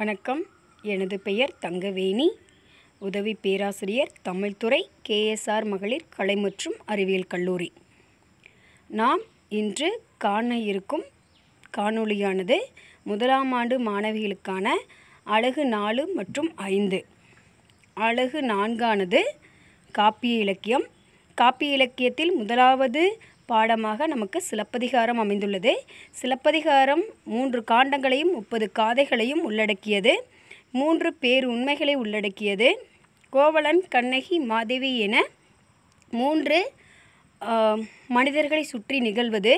வணக்கம் எனது பெயர் தங்கவேணி உதவி பேராசிரியர் தமிழ்துறை கேஎஸ்ஆர் மகளிர் கலை மற்றும் அறிவியல் கல்லூரி நாம் இன்று காண இருக்கும் காணொளியானது முதலாம் ஆண்டு மாணவிகளுக்கான அழகு நாலு மற்றும் ஐந்து அழகு நான்கானது காப்பிய இலக்கியம் காப்பிய இலக்கியத்தில் முதலாவது பாடமாக நமக்கு சிலப்பதிகாரம் அமைந்துள்ளது சிலப்பதிகாரம் மூன்று காண்டங்களையும் முப்பது காதைகளையும் உள்ளடக்கியது மூன்று பேர் உண்மைகளை உள்ளடக்கியது கோவலன் கண்ணகி மாதேவி என மூன்று மனிதர்களை சுற்றி நிகழ்வது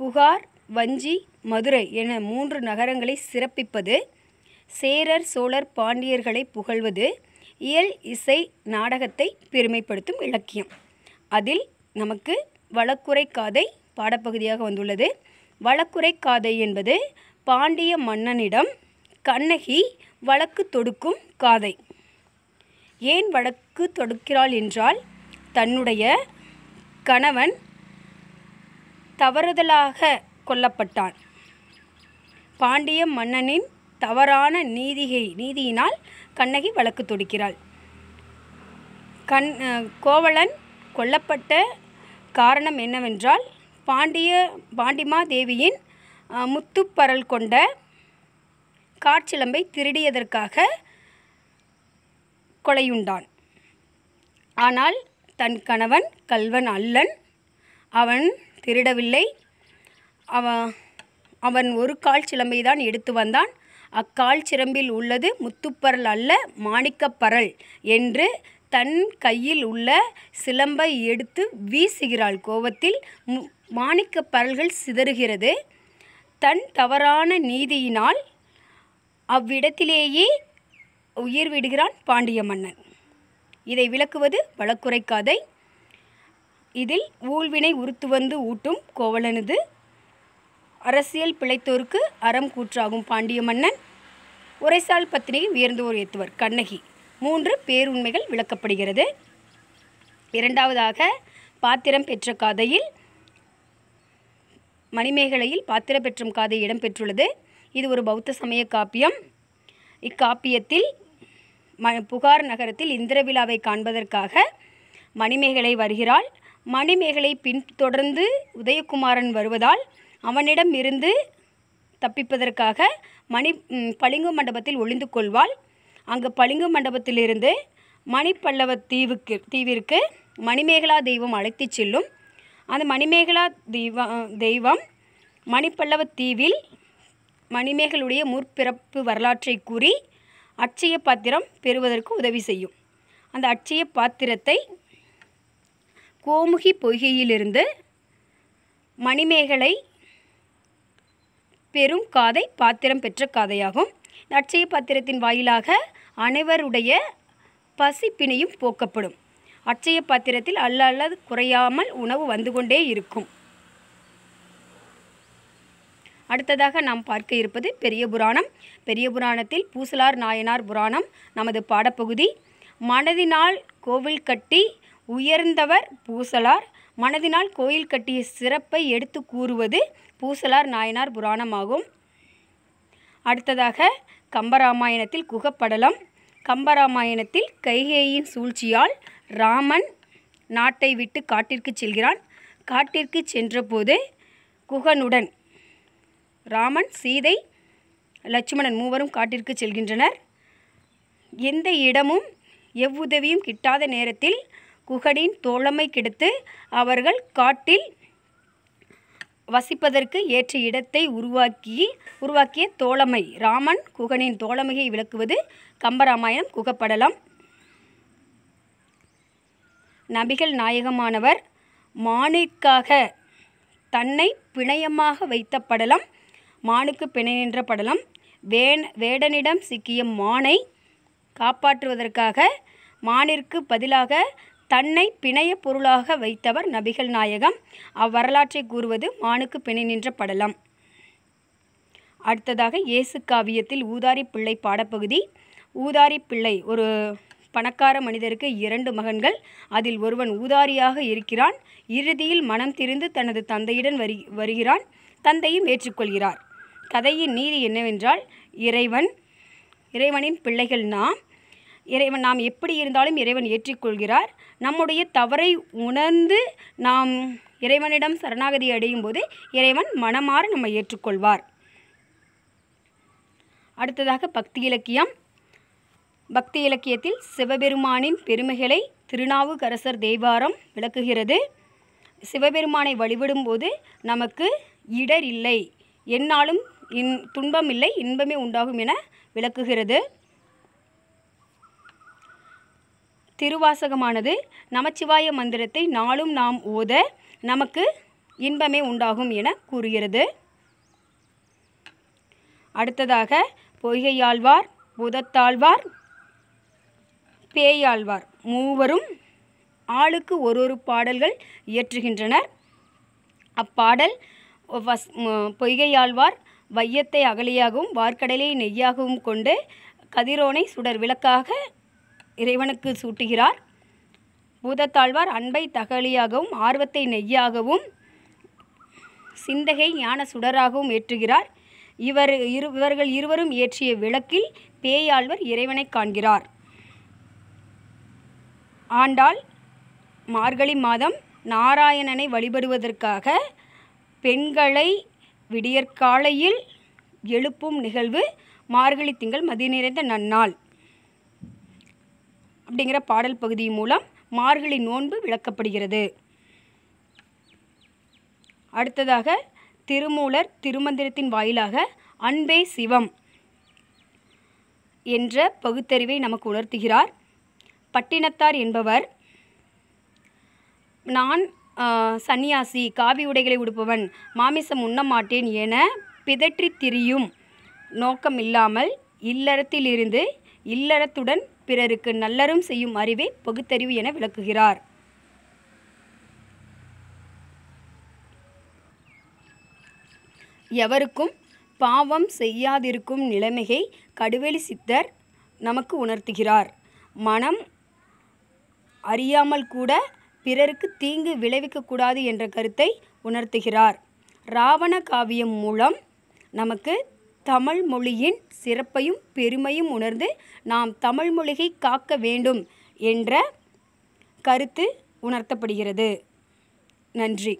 புகார் வஞ்சி மதுரை என மூன்று நகரங்களை சிறப்பிப்பது சேரர் சோழர் பாண்டியர்களை புகழ்வது இயல் இசை நாடகத்தை பெருமைப்படுத்தும் இலக்கியம் அதில் நமக்கு வழக்குரை காதை பாடப்பகுதியாக வந்துள்ளது வழக்குரை காதை என்பது பாண்டிய மன்னனிடம் கண்ணகி வழக்கு தொடுக்கும் காதை ஏன் வழக்கு தொடுக்கிறாள் என்றால் தன்னுடைய கணவன் தவறுதலாக கொல்லப்பட்டான் பாண்டிய மன்னனின் தவறான நீதிகை நீதியினால் கண்ணகி வழக்கு தொடுக்கிறாள் கண் கோவலன் கொல்லப்பட்ட காரணம் என்னவென்றால் பாண்டிய பாண்டிமா தேவியின் முத்துப்பரல் கொண்ட காற்சிலம்பை திருடியதற்காக கொலையுண்டான் ஆனால் தன் கணவன் கல்வன் அல்லன் அவன் திருடவில்லை அவ அவன் ஒரு கால் சிலம்பை தான் எடுத்து வந்தான் அக்கால் சிலம்பில் உள்ளது முத்துப்பரல் அல்ல மாணிக்கப்பரல் என்று தன் கையில் உள்ள சிலம்பை எடுத்து வீசுகிறாள் கோபத்தில் மாணிக்க பரல்கள் சிதறுகிறது தன் தவறான நீதியினால் அவ்விடத்திலேயே உயிர் விடுகிறான் பாண்டிய மன்னன் இதை விளக்குவது வழக்குரை இதில் ஊழ்வினை உறுத்து வந்து ஊட்டும் கோவலனது அரசியல் பிழைத்தோருக்கு அறம் கூற்றாகும் பாண்டிய மன்னன் உரைசால் பத்தினியை உயர்ந்தோர் ஏத்துவர் கண்ணகி மூன்று பேருண்மைகள் விளக்கப்படுகிறது இரண்டாவதாக பாத்திரம் பெற்ற கதையில் மணிமேகலையில் பாத்திரம் பெற்றும் கதை இடம்பெற்றுள்ளது இது ஒரு பௌத்த சமய காப்பியம் இக்காப்பியத்தில் ம புகார் நகரத்தில் இந்திர விழாவை காண்பதற்காக மணிமேகலை வருகிறாள் மணிமேகலை பின்தொடர்ந்து உதயகுமாரன் வருவதால் அவனிடம் இருந்து தப்பிப்பதற்காக மணி பளிங்கு மண்டபத்தில் ஒளிந்து கொள்வாள் அங்கு பளிங்கு மண்டபத்திலிருந்து மணிப்பல்லவ தீவுக்கு தீவிற்கு மணிமேகலா தெய்வம் அழைத்து செல்லும் அந்த மணிமேகலா தெய்வ தெய்வம் மணிப்பல்லவ தீவில் மணிமேகலுடைய முற்பிறப்பு வரலாற்றை கூறி அட்சய பாத்திரம் பெறுவதற்கு உதவி செய்யும் அந்த அட்சய பாத்திரத்தை கோமுகி பொய்கையிலிருந்து மணிமேகலை பெரும் காதை பாத்திரம் பெற்ற காதையாகும் அட்சய பாத்திரத்தின் வாயிலாக அனைவருடைய பசிப்பினையும் போக்கப்படும் அட்சய பாத்திரத்தில் அல்லது குறையாமல் உணவு வந்து கொண்டே இருக்கும் அடுத்ததாக நாம் பார்க்க இருப்பது பெரிய புராணம் பெரிய புராணத்தில் பூசலார் நாயனார் புராணம் நமது பாடப்பகுதி மனதினால் கோவில் கட்டி உயர்ந்தவர் பூசலார் மனதினால் கோயில் கட்டிய சிறப்பை எடுத்து கூறுவது பூசலார் நாயனார் புராணமாகும் அடுத்ததாக கம்பராமாயணத்தில் குகப்படலம் கம்பராமாயணத்தில் கைகேயின் சூழ்ச்சியால் ராமன் நாட்டை விட்டு காட்டிற்கு செல்கிறான் காட்டிற்கு சென்றபோது குகனுடன் ராமன் சீதை லட்சுமணன் மூவரும் காட்டிற்கு செல்கின்றனர் எந்த இடமும் எவ்வுதவியும் கிட்டாத நேரத்தில் குகனின் தோழமை கெடுத்து அவர்கள் காட்டில் வசிப்பதற்கு ஏற்ற இடத்தை உருவாக்கி உருவாக்கிய தோழமை ராமன் குகனின் தோழமையை விளக்குவது கம்பராமாயணம் குகப்படலம் நபிகள் நாயகமானவர் மானிற்காக தன்னை பிணையமாக வைத்த படலம் மானுக்கு பிணை நின்ற படலம் வேண் வேடனிடம் சிக்கிய மானை காப்பாற்றுவதற்காக மானிற்கு பதிலாக தன்னை பிணைய பொருளாக வைத்தவர் நபிகள் நாயகம் அவ்வரலாற்றை கூறுவது மானுக்கு பிணை நின்ற படலம் அடுத்ததாக இயேசு காவியத்தில் ஊதாரி பிள்ளை பாடப்பகுதி ஊதாரி பிள்ளை ஒரு பணக்கார மனிதருக்கு இரண்டு மகன்கள் அதில் ஒருவன் ஊதாரியாக இருக்கிறான் இறுதியில் மனம் திரிந்து தனது தந்தையுடன் வரி வருகிறான் தந்தையும் ஏற்றுக்கொள்கிறார் கதையின் நீதி என்னவென்றால் இறைவன் இறைவனின் பிள்ளைகள் நாம் இறைவன் நாம் எப்படி இருந்தாலும் இறைவன் ஏற்றிக்கொள்கிறார் நம்முடைய தவறை உணர்ந்து நாம் இறைவனிடம் சரணாகதி அடையும் போது இறைவன் மனமாறு நம்ம ஏற்றுக்கொள்வார் அடுத்ததாக பக்தி இலக்கியம் பக்தி இலக்கியத்தில் சிவபெருமானின் பெருமைகளை திருநாவுக்கரசர் தேவாரம் விளக்குகிறது சிவபெருமானை வழிபடும்போது நமக்கு இடர் இல்லை என்னாலும் இன் துன்பம் இல்லை இன்பமே உண்டாகும் என விளக்குகிறது திருவாசகமானது நமச்சிவாய மந்திரத்தை நாளும் நாம் ஓத நமக்கு இன்பமே உண்டாகும் என கூறுகிறது அடுத்ததாக பொய்கையாழ்வார் புதத்தாழ்வார் பேயாழ்வார் மூவரும் ஆளுக்கு ஒரு ஒரு பாடல்கள் இயற்றுகின்றனர் அப்பாடல் பொய்கையாழ்வார் வையத்தை அகலியாகவும் வார்க்கடலை நெய்யாகவும் கொண்டு கதிரோனை சுடர் விளக்காக இறைவனுக்கு சூட்டுகிறார் பூதத்தாழ்வார் அன்பை தகலியாகவும் ஆர்வத்தை நெய்யாகவும் சிந்தகை ஞான சுடராகவும் ஏற்றுகிறார் இவர் இரு இவர்கள் இருவரும் ஏற்றிய விளக்கில் பேயாழ்வர் இறைவனை காண்கிறார் ஆண்டாள் மார்கழி மாதம் நாராயணனை வழிபடுவதற்காக பெண்களை விடியற்காலையில் எழுப்பும் நிகழ்வு மார்கழி திங்கள் மதி நிறைந்த நன்னாள் அப்படிங்கிற பாடல் பகுதி மூலம் மார்கழி நோன்பு விளக்கப்படுகிறது அடுத்ததாக திருமூலர் திருமந்திரத்தின் வாயிலாக அன்பே சிவம் என்ற பகுத்தறிவை நமக்கு உணர்த்துகிறார் பட்டினத்தார் என்பவர் நான் சன்னியாசி காவி உடைகளை உடுப்பவன் மாமிசம் உண்ண மாட்டேன் என பிதற்றி திரியும் நோக்கம் இல்லாமல் இல்லறத்திலிருந்து இல்லறத்துடன் பிறருக்கு நல்லரும் செய்யும் அறிவே பகுத்தறிவு என விளக்குகிறார் எவருக்கும் பாவம் செய்யாதிருக்கும் நிலைமையை கடுவெளி சித்தர் நமக்கு உணர்த்துகிறார் மனம் அறியாமல் கூட பிறருக்கு தீங்கு விளைவிக்கக்கூடாது என்ற கருத்தை உணர்த்துகிறார் ராவண காவியம் மூலம் நமக்கு தமிழ் மொழியின் சிறப்பையும் பெருமையும் உணர்ந்து நாம் தமிழ் மொழியை காக்க வேண்டும் என்ற கருத்து உணர்த்தப்படுகிறது நன்றி